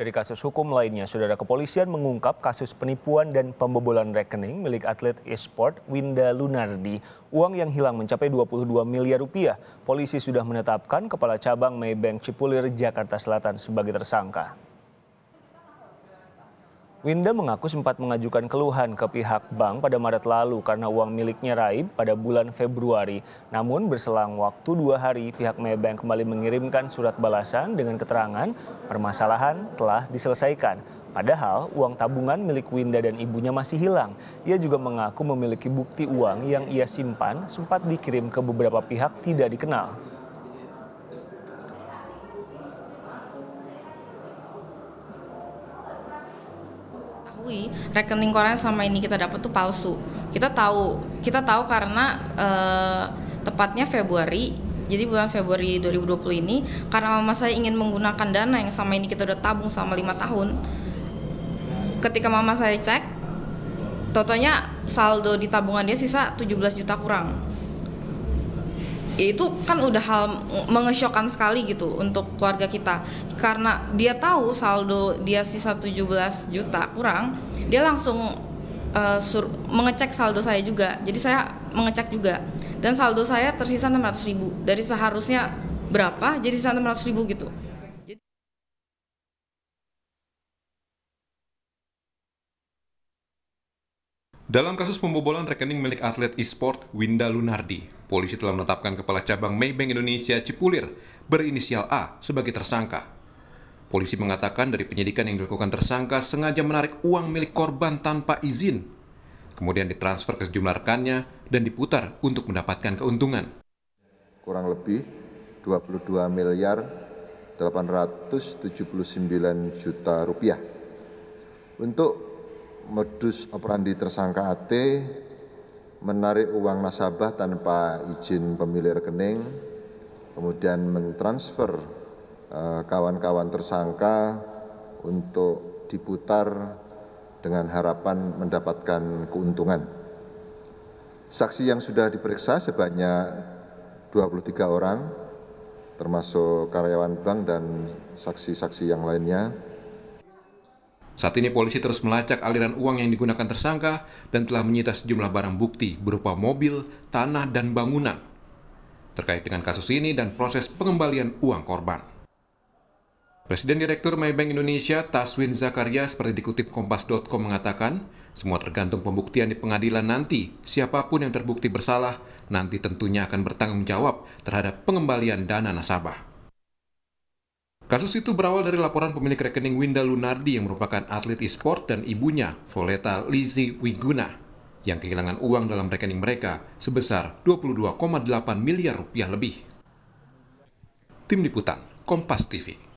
Dari kasus hukum lainnya, saudara kepolisian mengungkap kasus penipuan dan pembobolan rekening milik atlet e-sport Winda Lunardi. Uang yang hilang mencapai 22 miliar rupiah. Polisi sudah menetapkan kepala cabang Maybank Cipulir, Jakarta Selatan sebagai tersangka. Winda mengaku sempat mengajukan keluhan ke pihak bank pada Maret lalu karena uang miliknya raib pada bulan Februari. Namun berselang waktu dua hari, pihak Maybank kembali mengirimkan surat balasan dengan keterangan permasalahan telah diselesaikan. Padahal uang tabungan milik Winda dan ibunya masih hilang. Ia juga mengaku memiliki bukti uang yang ia simpan sempat dikirim ke beberapa pihak tidak dikenal. rekening koran selama ini kita dapat tuh palsu. Kita tahu, kita tahu karena uh, tepatnya Februari jadi bulan Februari 2020 ini karena mama saya ingin menggunakan dana yang selama ini kita udah tabung selama lima tahun ketika mama saya cek totalnya saldo di tabungan dia sisa 17 juta kurang ya itu kan udah hal mengesyokan sekali gitu untuk keluarga kita karena dia tahu saldo dia sisa 17 juta kurang dia langsung uh, sur mengecek saldo saya juga jadi saya mengecek juga dan saldo saya tersisa 600 ribu dari seharusnya berapa jadi sisa 600 ribu gitu Dalam kasus pembobolan rekening milik atlet e-sport Winda Lunardi, polisi telah menetapkan kepala cabang Maybank Indonesia Cipulir berinisial A sebagai tersangka. Polisi mengatakan dari penyidikan yang dilakukan tersangka sengaja menarik uang milik korban tanpa izin, kemudian ditransfer ke sejumlah rekannya dan diputar untuk mendapatkan keuntungan. Kurang lebih 22 miliar 879 juta rupiah. Untuk modus operandi tersangka AT menarik uang nasabah tanpa izin pemilik rekening, kemudian mentransfer eh, kawan-kawan uh, tersangka untuk diputar dengan harapan mendapatkan keuntungan. Saksi yang sudah diperiksa sebanyak 23 orang, termasuk karyawan bank dan saksi-saksi yang lainnya. Saat ini polisi terus melacak aliran uang yang digunakan tersangka dan telah menyita sejumlah barang bukti berupa mobil, tanah, dan bangunan terkait dengan kasus ini dan proses pengembalian uang korban. Presiden Direktur Maybank Indonesia Taswin Zakaria seperti dikutip kompas.com mengatakan, semua tergantung pembuktian di pengadilan nanti. Siapapun yang terbukti bersalah nanti tentunya akan bertanggung jawab terhadap pengembalian dana nasabah. Kasus itu berawal dari laporan pemilik rekening Winda Lunardi yang merupakan atlet e-sport dan ibunya, Voleta Lizzie Wiguna, yang kehilangan uang dalam rekening mereka sebesar 22,8 miliar rupiah lebih. Tim Liputan, Kompas TV